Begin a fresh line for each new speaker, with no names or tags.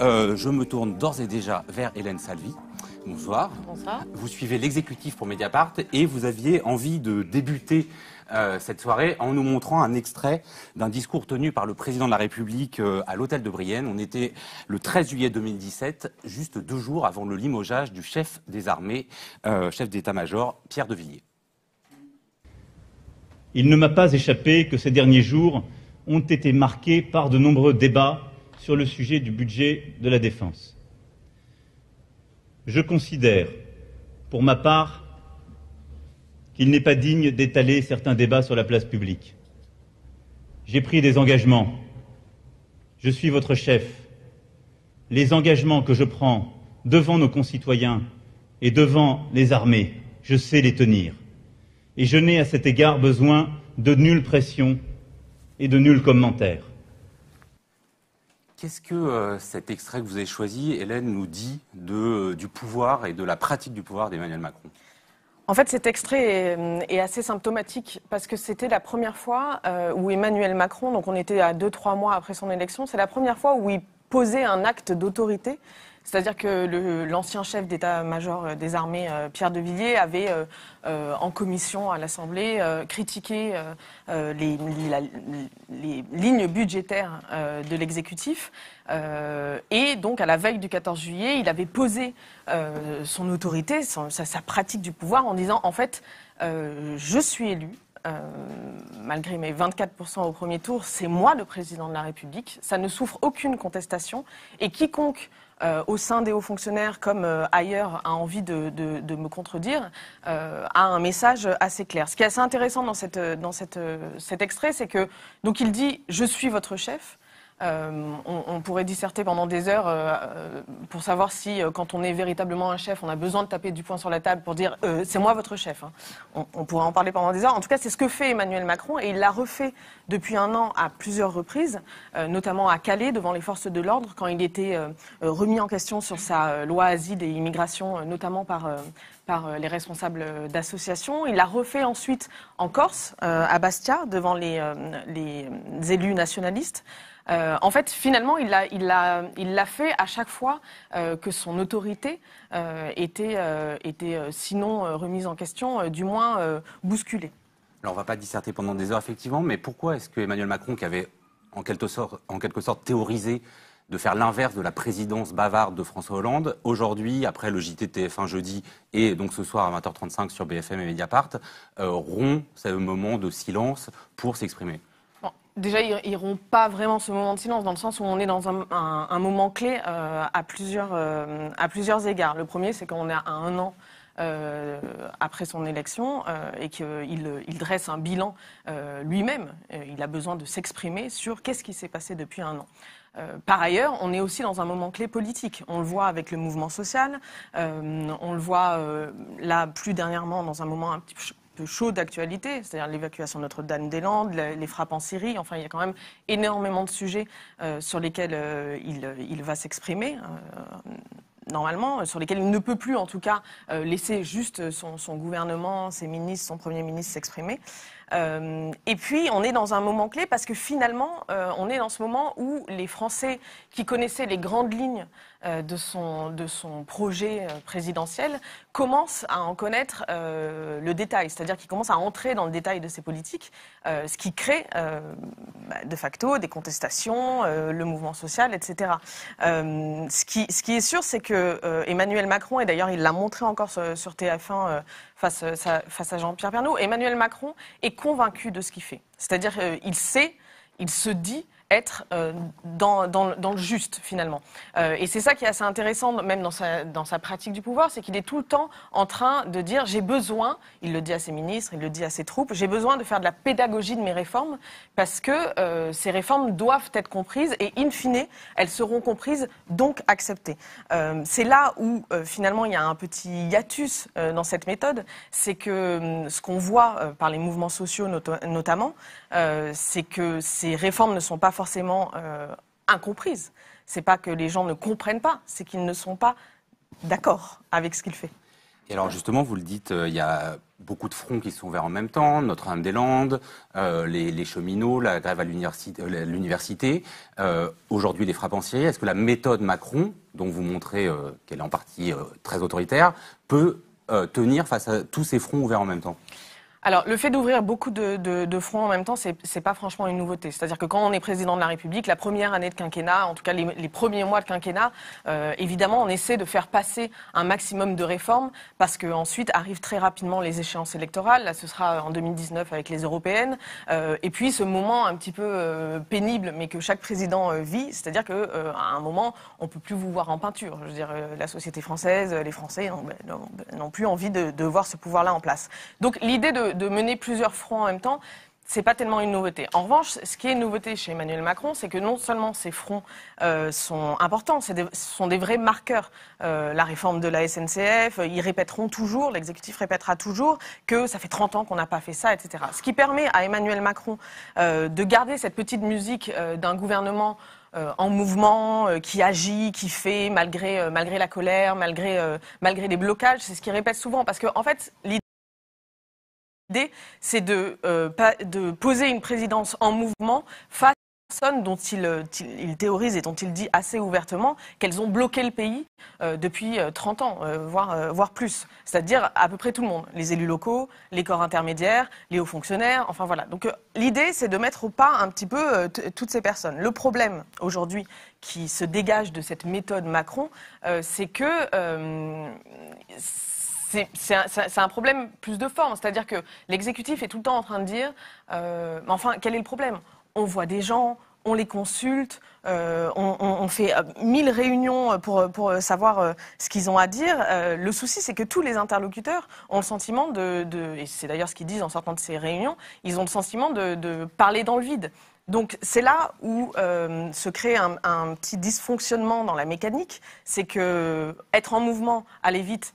Euh, je me tourne d'ores et déjà vers Hélène Salvi. Bonsoir. Bonsoir. Vous suivez l'exécutif pour Mediapart et vous aviez envie de débuter euh, cette soirée en nous montrant un extrait d'un discours tenu par le président de la République euh, à l'hôtel de Brienne. On était le 13 juillet 2017, juste deux jours avant le limogeage du chef des armées, chef d'état-major Pierre de Villiers. Il ne m'a pas échappé que ces derniers jours ont été marqués par de nombreux débats sur le sujet du budget de la défense. Je considère, pour ma part, qu'il n'est pas digne d'étaler certains débats sur la place publique. J'ai pris des engagements. Je suis votre chef. Les engagements que je prends devant nos concitoyens et devant les armées, je sais les tenir. Et je n'ai à cet égard besoin de nulle pression et de nul commentaire. Qu'est-ce que euh, cet extrait que vous avez choisi, Hélène, nous dit de, euh, du pouvoir et de la pratique du pouvoir d'Emmanuel Macron
en fait, cet extrait est, euh, est, assez symptomatique parce que c'était la première fois où Emmanuel Macron, donc on était à 2-3 mois après son élection, c'est la première fois où il posait un acte d'autorité c'est-à-dire que l'ancien chef d'état-major euh, des armées, euh, Pierre de Villiers, avait euh, en commission à l'Assemblée critiqué les, lignes budgétaires de l'exécutif. et donc, à la veille du 14 juillet, il avait posé son autorité, sa, pratique du pouvoir en disant, en fait, je suis élu, euh, malgré mes 24% au premier tour, c'est moi le président de la République. Ça ne souffre aucune contestation. Et quiconque euh, au sein des hauts fonctionnaires comme euh, ailleurs a envie de, me contredire, a un message assez clair. Ce qui est assez intéressant dans, cet extrait, c'est que donc il dit je suis votre chef, euh, on, pourrait disserter pendant des heures euh, euh, pour savoir si, quand on est véritablement un chef, on a besoin de taper du poing sur la table pour dire c'est moi votre chef. Hein. On, pourrait en parler pendant des heures. En tout cas, c'est ce que fait Emmanuel Macron et il l'a refait depuis un an à plusieurs reprises, notamment à Calais devant les forces de l'ordre quand il était remis en question sur sa loi asile et immigration, notamment par les responsables d'associations. Il l'a refait ensuite en Corse, à Bastia, devant les élus nationalistes. Euh, en fait, finalement, il l'a fait à chaque fois euh, que son autorité euh, était, sinon remise en question, du moins bousculée.
Alors, on ne va pas disserter pendant des heures, effectivement, mais pourquoi est-ce que Emmanuel Macron, qui avait en quelque sorte, théorisé de faire l'inverse de la présidence bavarde de François Hollande. Aujourd'hui, après le JTTF1 jeudi et donc ce soir à 20h35 sur BFM et Mediapart, rompt ce moment de silence pour s'exprimer.
Déjà, ils n'iront pas vraiment ce moment de silence, dans le sens où on est dans un, moment clé euh, à, plusieurs, euh, à plusieurs égards. Le premier, c'est quand on est à un an euh, après son élection et qu'il il dresse un bilan lui-même. il a besoin de s'exprimer sur qu'est-ce qui s'est passé depuis un an. par ailleurs, on est aussi dans un moment clé politique. On le voit avec le mouvement social, on le voit là plus dernièrement dans un moment un petit peu chaud d'actualité, c'est-à-dire l'évacuation de Notre-Dame-des-Landes, les frappes en Syrie. Enfin, il y a quand même énormément de sujets euh, sur lesquels euh, il, va s'exprimer. Euh, normalement, sur lesquels il ne peut plus en tout cas laisser juste son gouvernement, ses ministres, son Premier ministre s'exprimer. Euh, et puis, on est dans un moment clé parce que finalement, euh, on est dans ce moment où les Français qui connaissaient les grandes lignes euh, de, son, de son projet présidentiel commencent à en connaître le détail, c'est-à-dire qu'ils commencent à entrer dans le détail de ses politiques, ce qui crée bah, de facto des contestations, le mouvement social, etc. ce, qui, ce qui est sûr, c'est que Emmanuel Macron, et d'ailleurs il l'a montré encore sur TF1 euh, face, à Jean-Pierre Pernaud. Emmanuel Macron est convaincu de ce qu'il fait. C'est-à-dire, euh, il sait, il se dit être euh, dans, le juste finalement. Euh, et c'est ça qui est assez intéressant même dans sa, dans sa pratique du pouvoir, c'est qu'il est tout le temps en train de dire j'ai besoin, il le dit à ses ministres, il le dit à ses troupes, j'ai besoin de faire de la pédagogie de mes réformes parce que euh, ces réformes doivent être comprises et in fine elles seront comprises donc acceptées. c'est là où finalement il y a un petit hiatus dans cette méthode, c'est que hum, ce qu'on voit par les mouvements sociaux notamment, c'est que ces réformes ne sont pas forcément euh, incomprise. C'est pas que les gens ne comprennent pas, c'est qu'ils ne sont pas d'accord avec ce qu'il fait.
Et alors justement, vous le dites, euh, il y a beaucoup de fronts qui sont ouverts en même temps, Notre-Dame-des-Landes, euh, les, cheminots, la grève à l'université, aujourd'hui les frappes en Syrie. Est-ce que la méthode Macron, dont vous montrez qu'elle est en partie très autoritaire, peut tenir face à tous ces fronts ouverts en même temps
alors, le fait d'ouvrir beaucoup de, de, fronts en même temps, c'est n'est pas franchement une nouveauté. C'est-à-dire que quand on est président de la République, la première année de quinquennat, en tout cas les, premiers mois de quinquennat, euh, évidemment, on essaie de faire passer un maximum de réformes parce qu'ensuite arrivent très rapidement les échéances électorales. Là, ce sera en 2019 avec les européennes. Euh, et puis, ce moment un petit peu euh, pénible, mais que chaque président vit, c'est-à-dire qu'à à un moment, on peut plus vous voir en peinture. Je veux dire, la société française, les Français n'ont plus envie de, de voir ce pouvoir-là en place. Donc, l'idée de de, mener plusieurs fronts en même temps, ce n'est pas tellement une nouveauté. En revanche, ce qui est une nouveauté chez Emmanuel Macron, c'est que non seulement ces fronts euh, sont importants, ce sont des vrais marqueurs. Euh, la réforme de la SNCF, euh, ils répéteront toujours, l'exécutif répétera toujours que ça fait 30 ans qu'on n'a pas fait ça, etc. Ce qui permet à Emmanuel Macron de garder cette petite musique d'un gouvernement en mouvement, qui agit, qui fait malgré, malgré la colère, malgré, malgré les blocages, c'est ce qu'il répète souvent. Parce que, en fait, l'idée l'idée, c'est euh, de, poser une présidence en mouvement face à personnes dont euh, il, théorise et dont il dit assez ouvertement qu'elles ont bloqué le pays euh, depuis 30 ans, voire, plus. C'est-à-dire à peu près tout le monde. Les élus locaux, les corps intermédiaires, les hauts fonctionnaires, enfin voilà. Donc l'idée, c'est de mettre au pas un petit peu toutes ces personnes. Le problème aujourd'hui qui se dégage de cette méthode Macron, c'est que c'est un, problème plus de forme, c'est-à-dire que l'exécutif est tout le temps en train de dire, euh, enfin, quel est le problème On voit des gens, on les consulte, euh, on, fait euh, mille réunions pour, savoir ce qu'ils ont à dire. le souci, c'est que tous les interlocuteurs ont le sentiment de, et c'est d'ailleurs ce qu'ils disent en sortant de ces réunions, ils ont le sentiment de, parler dans le vide. Donc c'est là où se crée un, un, petit dysfonctionnement dans la mécanique, c'est que être en mouvement, aller vite,